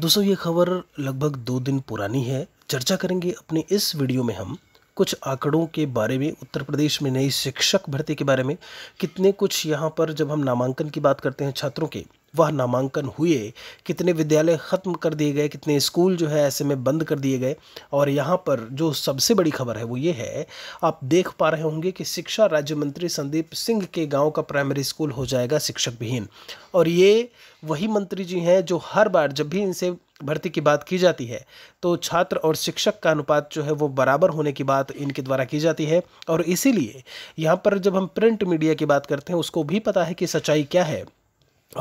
दोस्तों ये खबर लगभग दो दिन पुरानी है चर्चा करेंगे अपने इस वीडियो में हम कुछ आंकड़ों के बारे में उत्तर प्रदेश में नई शिक्षक भर्ती के बारे में कितने कुछ यहाँ पर जब हम नामांकन की बात करते हैं छात्रों के वह नामांकन हुए कितने विद्यालय ख़त्म कर दिए गए कितने स्कूल जो है ऐसे में बंद कर दिए गए और यहाँ पर जो सबसे बड़ी खबर है वो ये है आप देख पा रहे होंगे कि शिक्षा राज्य मंत्री संदीप सिंह के गांव का प्राइमरी स्कूल हो जाएगा शिक्षक विहीन और ये वही मंत्री जी हैं जो हर बार जब भी इनसे भर्ती की बात की जाती है तो छात्र और शिक्षक का अनुपात जो है वो बराबर होने की बात इनके द्वारा की जाती है और इसीलिए यहाँ पर जब हम प्रिंट मीडिया की बात करते हैं उसको भी पता है कि सच्चाई क्या है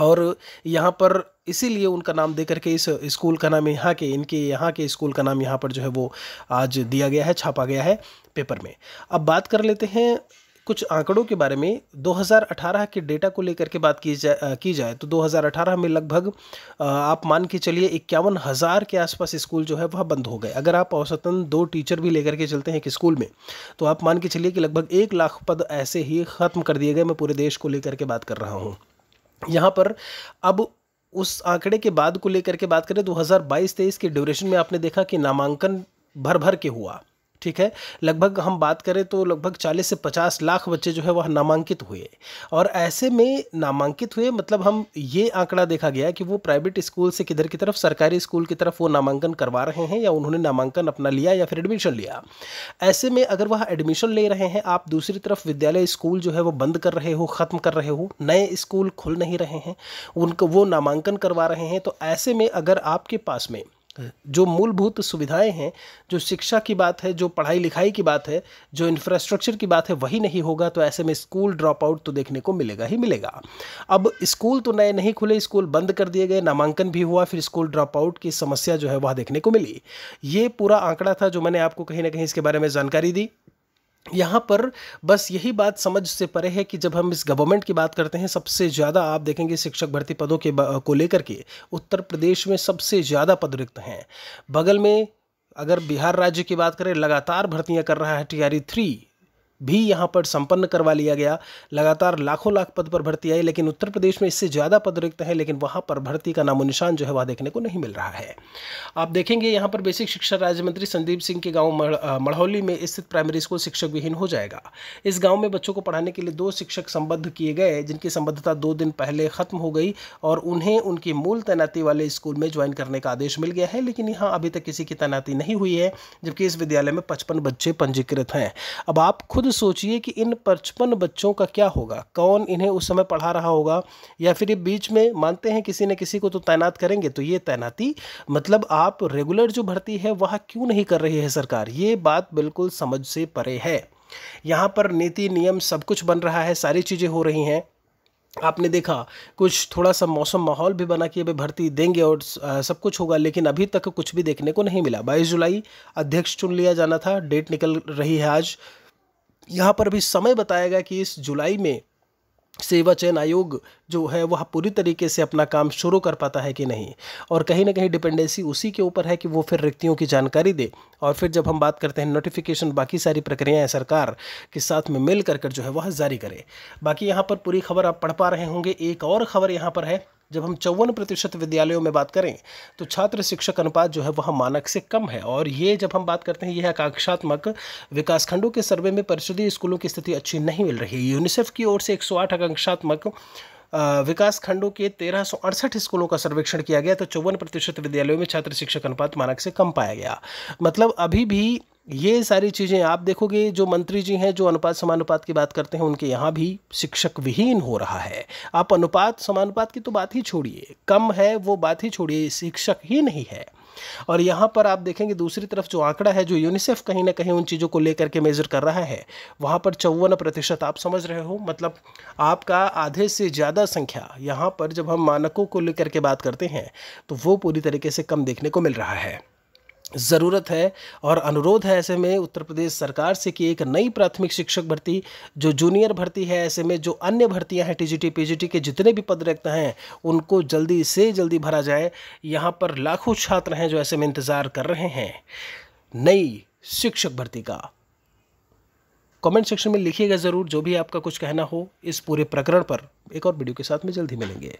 और यहाँ पर इसीलिए उनका नाम दे करके इस स्कूल का नाम यहाँ के इनके यहाँ के स्कूल का नाम यहाँ पर जो है वो आज दिया गया है छापा गया है पेपर में अब बात कर लेते हैं कुछ आंकड़ों के बारे में 2018 के डेटा को लेकर के बात की जाए की जाए तो 2018 में लगभग आप मान के चलिए इक्यावन हज़ार के आसपास स्कूल जो है वह बंद हो गए अगर आप औसतन दो टीचर भी लेकर के चलते हैं कि स्कूल में तो आप मान के चलिए कि लगभग एक लाख पद ऐसे ही ख़त्म कर दिए गए मैं पूरे देश को लेकर के बात कर रहा हूँ यहाँ पर अब उस आंकड़े के बाद को लेकर के बात करें 2022-23 के ड्यूरेशन में आपने देखा कि नामांकन भर भर के हुआ ठीक है लगभग हम बात करें तो लगभग 40 से 50 लाख बच्चे जो है वह नामांकित हुए और ऐसे में नामांकित हुए मतलब हम ये आंकड़ा देखा गया कि वो प्राइवेट स्कूल से किधर की तरफ सरकारी स्कूल की तरफ वो नामांकन करवा रहे हैं या उन्होंने नामांकन अपना लिया या फिर एडमिशन लिया ऐसे में अगर वह एडमिशन ले रहे हैं आप दूसरी तरफ विद्यालय स्कूल जो है वो बंद कर रहे हो ख़त्म कर रहे हो नए स्कूल खुल नहीं रहे हैं उनको वो नामांकन करवा रहे हैं तो ऐसे में अगर आपके पास में जो मूलभूत सुविधाएं हैं जो शिक्षा की बात है जो पढ़ाई लिखाई की बात है जो इंफ्रास्ट्रक्चर की बात है वही नहीं होगा तो ऐसे में स्कूल ड्रॉप आउट तो देखने को मिलेगा ही मिलेगा अब स्कूल तो नए नहीं खुले स्कूल बंद कर दिए गए नामांकन भी हुआ फिर स्कूल ड्रॉप आउट की समस्या जो है वह देखने को मिली ये पूरा आंकड़ा था जो मैंने आपको कहीं ना कहीं इसके बारे में जानकारी दी यहाँ पर बस यही बात समझ से परे है कि जब हम इस गवर्नमेंट की बात करते हैं सबसे ज़्यादा आप देखेंगे शिक्षक भर्ती पदों के को लेकर के उत्तर प्रदेश में सबसे ज़्यादा पद रिक्त हैं बगल में अगर बिहार राज्य की बात करें लगातार भर्तियां कर रहा है टी आर थ्री भी यहाँ पर संपन्न करवा लिया गया लगातार लाखों लाख पद पर भर्ती आई लेकिन उत्तर प्रदेश में इससे ज़्यादा पद रिक्त हैं लेकिन वहाँ पर भर्ती का नामो निशान जो है वह देखने को नहीं मिल रहा है आप देखेंगे यहाँ पर बेसिक शिक्षा राज्य मंत्री संदीप सिंह के गाँव मढ़ौली में स्थित प्राइमरी स्कूल शिक्षक विहीन हो जाएगा इस गाँव में बच्चों को पढ़ाने के लिए दो शिक्षक संबद्ध किए गए जिनकी संबद्धता दो दिन पहले खत्म हो गई और उन्हें उनकी मूल तैनाती वाले स्कूल में ज्वाइन करने का आदेश मिल गया है लेकिन यहाँ अभी तक किसी की तैनाती नहीं हुई है जबकि इस विद्यालय में पचपन बच्चे पंजीकृत हैं अब आप खुद सोचिए कि इन पचपन बच्चों का क्या होगा कौन इन्हें उस समय पढ़ा रहा होगा या फिर ये बीच में मानते हैं किसी न किसी को तो तैनात करेंगे तो ये तैनाती मतलब आप रेगुलर जो भर्ती है वह क्यों नहीं कर रही है सरकार ये बात बिल्कुल समझ से परे है यहाँ पर नीति नियम सब कुछ बन रहा है सारी चीज़ें हो रही हैं आपने देखा कुछ थोड़ा सा मौसम माहौल भी बना कि अभी भर्ती देंगे और सब कुछ होगा लेकिन अभी तक कुछ भी देखने को नहीं मिला बाईस जुलाई अध्यक्ष चुन लिया जाना था डेट निकल रही है आज यहाँ पर भी समय बताया गया कि इस जुलाई में सेवा चयन आयोग जो है वह पूरी तरीके से अपना काम शुरू कर पाता है कि नहीं और कहीं ना कहीं डिपेंडेंसी उसी के ऊपर है कि वो फिर रिक्तियों की जानकारी दे और फिर जब हम बात करते हैं नोटिफिकेशन बाकी सारी प्रक्रियाएं सरकार के साथ में मिल कर कर जो है वह जारी करे बाकी यहाँ पर पूरी खबर आप पढ़ पा रहे होंगे एक और खबर यहाँ पर है जब हम चौवन प्रतिशत विद्यालयों में बात करें तो छात्र शिक्षक अनुपात जो है वह मानक से कम है और ये जब हम बात करते हैं यह आकांक्षात्मक विकासखंडों के सर्वे में परिषदीय स्कूलों की स्थिति अच्छी नहीं मिल रही है यूनिसेफ की ओर से एक आकांक्षात्मक विकास खंडों के तेरह स्कूलों का सर्वेक्षण किया गया तो चौवन प्रतिशत विद्यालयों में छात्र शिक्षक अनुपात मानक से कम पाया गया मतलब अभी भी ये सारी चीज़ें आप देखोगे जो मंत्री जी हैं जो अनुपात समानुपात की बात करते हैं उनके यहाँ भी शिक्षक विहीन हो रहा है आप अनुपात समानुपात की तो बात ही छोड़िए कम है वो बात ही छोड़िए शिक्षक ही नहीं है और यहाँ पर आप देखेंगे दूसरी तरफ जो आंकड़ा है जो यूनिसेफ कहीं ना कहीं उन चीज़ों को लेकर के मेज़र कर रहा है वहाँ पर चौवन प्रतिशत आप समझ रहे हो मतलब आपका आधे से ज़्यादा संख्या यहाँ पर जब हम मानकों को लेकर के बात करते हैं तो वो पूरी तरीके से कम देखने को मिल रहा है ज़रूरत है और अनुरोध है ऐसे में उत्तर प्रदेश सरकार से कि एक नई प्राथमिक शिक्षक भर्ती जो जूनियर भर्ती है ऐसे में जो अन्य भर्तियां हैं टीजीटी पीजीटी के जितने भी पद रखते हैं उनको जल्दी से जल्दी भरा जाए यहाँ पर लाखों छात्र हैं जो ऐसे में इंतज़ार कर रहे हैं नई शिक्षक भर्ती का कमेंट सेक्शन में लिखिएगा ज़रूर जो भी आपका कुछ कहना हो इस पूरे प्रकरण पर एक और वीडियो के साथ में जल्द ही मिलेंगे